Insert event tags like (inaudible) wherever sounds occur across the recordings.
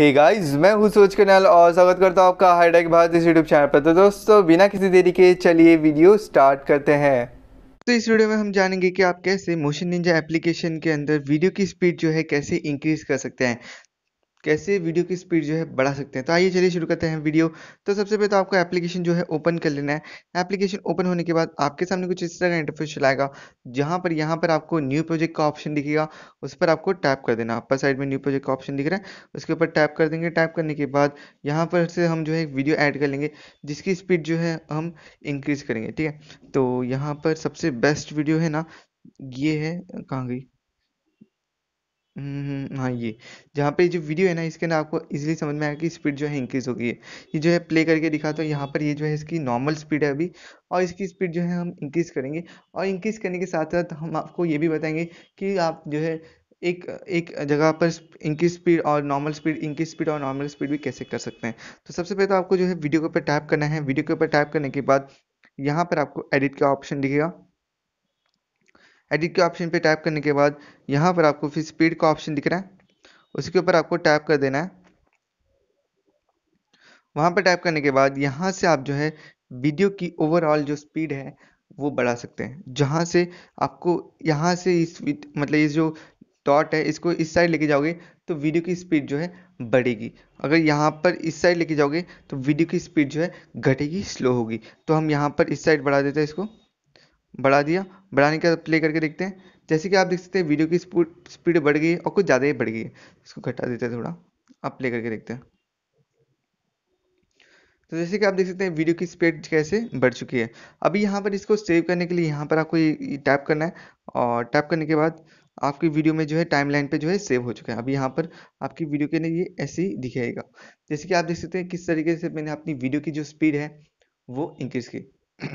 hey guys, मैं हूँ सूरज कन्याल और स्वागत करता हूँ आपका हाईटेक भारत इस यूट्यूब चैनल पर तो दोस्तों बिना किसी देरी के चलिए वीडियो स्टार्ट करते हैं तो इस वीडियो में हम जानेंगे कि आप कैसे मोशन निंजा एप्लीकेशन के अंदर वीडियो की स्पीड जो है कैसे इंक्रीज कर सकते हैं कैसे वीडियो की स्पीड जो है बढ़ा सकते हैं तो आइए चलिए शुरू करते हैं वीडियो तो सबसे पहले तो आपको एप्लीकेशन जो है ओपन कर लेना है एप्लीकेशन ओपन होने के बाद आपके सामने कुछ इस तरह का इंटरफेस चलाएगा जहाँ पर यहाँ पर आपको न्यू प्रोजेक्ट का ऑप्शन दिखेगा उस पर आपको टैप कर देना अपर साइड में न्यू प्रोजेक्ट का ऑप्शन दिख रहा है उसके ऊपर टैप कर देंगे टैप करने के बाद यहाँ पर से हम जो है वीडियो ऐड कर लेंगे जिसकी स्पीड जो है हम इंक्रीज़ करेंगे ठीक है तो यहाँ पर सबसे बेस्ट वीडियो है ना ये है कहाँ गई हम्म हाँ ये जहाँ पे जो वीडियो है ना इसके ना आपको इजीली समझ में आया कि स्पीड जो है इंक्रीज़ हो गई है ये जो है प्ले करके दिखाता तो हूँ यहाँ पर ये जो है इसकी नॉर्मल स्पीड है अभी और इसकी स्पीड जो है हम इंक्रीज़ करेंगे और इंक्रीज़ करने के साथ साथ हम आपको ये भी बताएंगे कि आप जो है एक एक जगह पर इनकी स्पीड और नॉर्मल स्पीड इनकी स्पीड और नॉर्मल स्पीड भी कैसे कर सकते हैं तो सबसे पहले तो आपको जो है वीडियो के ऊपर टाइप करना है वीडियो के ऊपर टाइप करने के बाद यहाँ पर आपको एडिट का ऑप्शन दिखेगा एडिट के ऑप्शन पे टाइप करने के बाद यहाँ पर आपको फिर स्पीड का ऑप्शन दिख रहा है उसके ऊपर आपको टैप कर देना है वहाँ पर टाइप करने के बाद यहाँ से आप जो है वीडियो की ओवरऑल जो स्पीड है वो बढ़ा सकते हैं जहाँ से आपको यहाँ से इस मतलब ये जो डॉट है इसको इस साइड लेके जाओगे तो वीडियो की स्पीड जो है बढ़ेगी अगर यहाँ पर इस साइड लेके जाओगे तो वीडियो की स्पीड जो है घटेगी स्लो होगी तो हम यहाँ पर इस साइड बढ़ा देते हैं इसको बढ़ा दिया बढ़ाने का प्ले करके देखते हैं जैसे कि आप देख सकते हैं वीडियो की स्पीड बढ़ गई और कुछ ज़्यादा ही बढ़ गई है इसको घटा देते हैं थोड़ा आप प्ले करके देखते हैं तो जैसे कि आप देख सकते हैं वीडियो की स्पीड कैसे बढ़ चुकी है अभी यहाँ पर इसको सेव करने के लिए यहाँ पर आपको टैप करना है और टैप करने के बाद आपकी वीडियो में जो है टाइमलाइन पे जो है सेव हो चुका है अभी यहाँ पर आपकी वीडियो के लिए ऐसे ही दिखाएगा जैसे कि आप देख सकते हैं किस तरीके से मैंने अपनी वीडियो की जो स्पीड है वो इंक्रीज की (clears throat)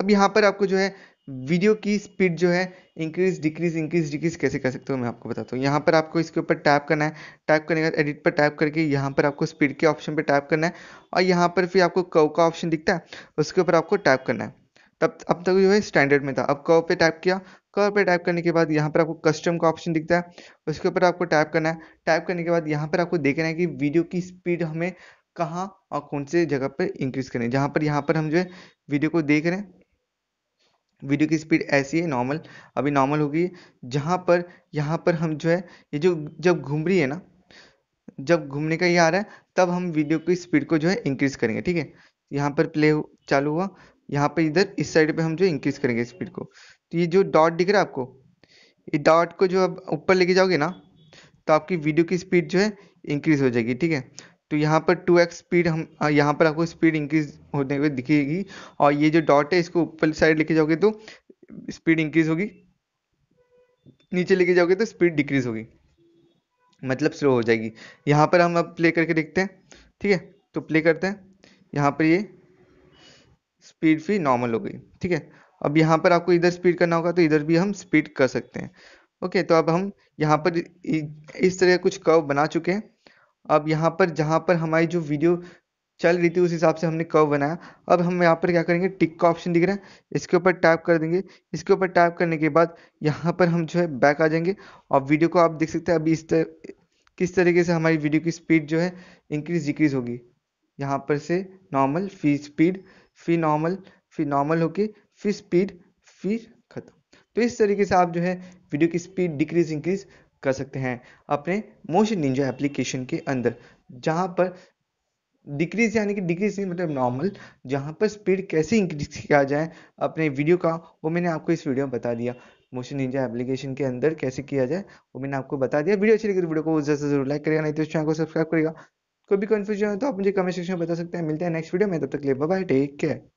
अब यहाँ पर आपको जो है वीडियो की स्पीड जो है इंक्रीज डिक्रीज इंक्रीज डिक्रीज कैसे कर सकते हो मैं आपको बताता हूँ यहाँ पर आपको इसके ऊपर टैप करना है टैप करने के बाद एडिट पर टैप करके यहाँ पर आपको स्पीड के ऑप्शन पर टैप करना है और यहाँ पर फिर आपको कव का ऑप्शन दिखता है उसके ऊपर आपको टैप करना है तब अब तक जो है स्टैंडर्ड में था अब कव पे टैप किया कव पे टैप करने के बाद यहाँ पर आपको कस्टम का ऑप्शन दिखता है उसके ऊपर आपको टैप करना है टैप करने के बाद यहाँ पर आपको देखना है कि वीडियो की स्पीड हमें कहाँ और कौन से जगह पर इंक्रीज़ करें जहाँ पर यहाँ पर हम जो है वीडियो को देख रहे हैं वीडियो की स्पीड ऐसी है नॉर्मल अभी नॉर्मल होगी जहाँ पर यहाँ पर हम जो है ये जो जब घूम रही है ना जब घूमने का ये आ रहा है तब हम वीडियो की स्पीड को जो है इंक्रीज़ करेंगे ठीक है यहाँ पर प्ले चालू हुआ यहाँ पर इधर इस साइड पे हम जो इंक्रीज़ करेंगे स्पीड को तो ये जो डॉट दिख रहा है आपको ये डॉट को जो आप ऊपर लेके जाओगे ना तो आपकी वीडियो की स्पीड जो है इंक्रीज़ हो जाएगी ठीक है तो यहाँ पर टू एक्स स्पीड हम यहाँ पर आपको स्पीड इंक्रीज होते हुए दिखेगी और ये जो डॉट है इसको ऊपर साइड लेके जाओगे तो स्पीड इंक्रीज होगी नीचे लेके जाओगे तो स्पीड डिक्रीज होगी मतलब स्लो हो जाएगी यहाँ पर हम अब प्ले करके देखते हैं ठीक है तो प्ले करते हैं यहाँ पर ये स्पीड भी नॉर्मल हो गई ठीक है अब यहाँ पर आपको इधर स्पीड करना होगा तो इधर भी हम स्पीड कर सकते हैं ओके तो अब हम यहाँ पर इस तरह कुछ कर्व बना चुके हैं अब यहाँ पर जहाँ पर हमारी जो वीडियो चल रही थी उस हिसाब से हमने कर्व बनाया अब हम यहाँ पर क्या करेंगे टिक का ऑप्शन दिख रहा है इसके ऊपर टैप कर देंगे इसके ऊपर टैप करने के बाद यहाँ पर हम जो है बैक आ जाएंगे और वीडियो को आप देख सकते हैं अभी इस तर, किस तरीके से हमारी वीडियो की स्पीड जो है इंक्रीज डिक्रीज होगी यहाँ पर से नॉर्मल फिर स्पीड फिर नॉर्मल फिर नॉर्मल होके फिर स्पीड फिर खत्म तो इस तरीके से आप जो है वीडियो की स्पीड डिक्रीज इंक्रीज कर सकते हैं अपने मोशन निंजो एप्लीकेशन के अंदर जहाँ पर डिक्रीज यानी कि डिक्रीज नहीं मतलब नॉर्मल जहाँ पर स्पीड कैसे इंक्रीज किया जाए अपने वीडियो का वो मैंने आपको इस वीडियो में बता दिया मोशन निंजा एप्लीकेशन के अंदर कैसे किया जाए वो मैंने आपको बता दिया वीडियो अच्छी लगी तो वीडियो को जैसे जरूर लाइक करेगा नहीं तो चैनल को सब्सक्राइब करेगा कोई भी कन्फ्यूजन हो तो आप मुझे कमेंट सेक्शन में बता सकते हैं मिलते हैं नेक्स्ट वीडियो में तब तक ले बाय टेक केयर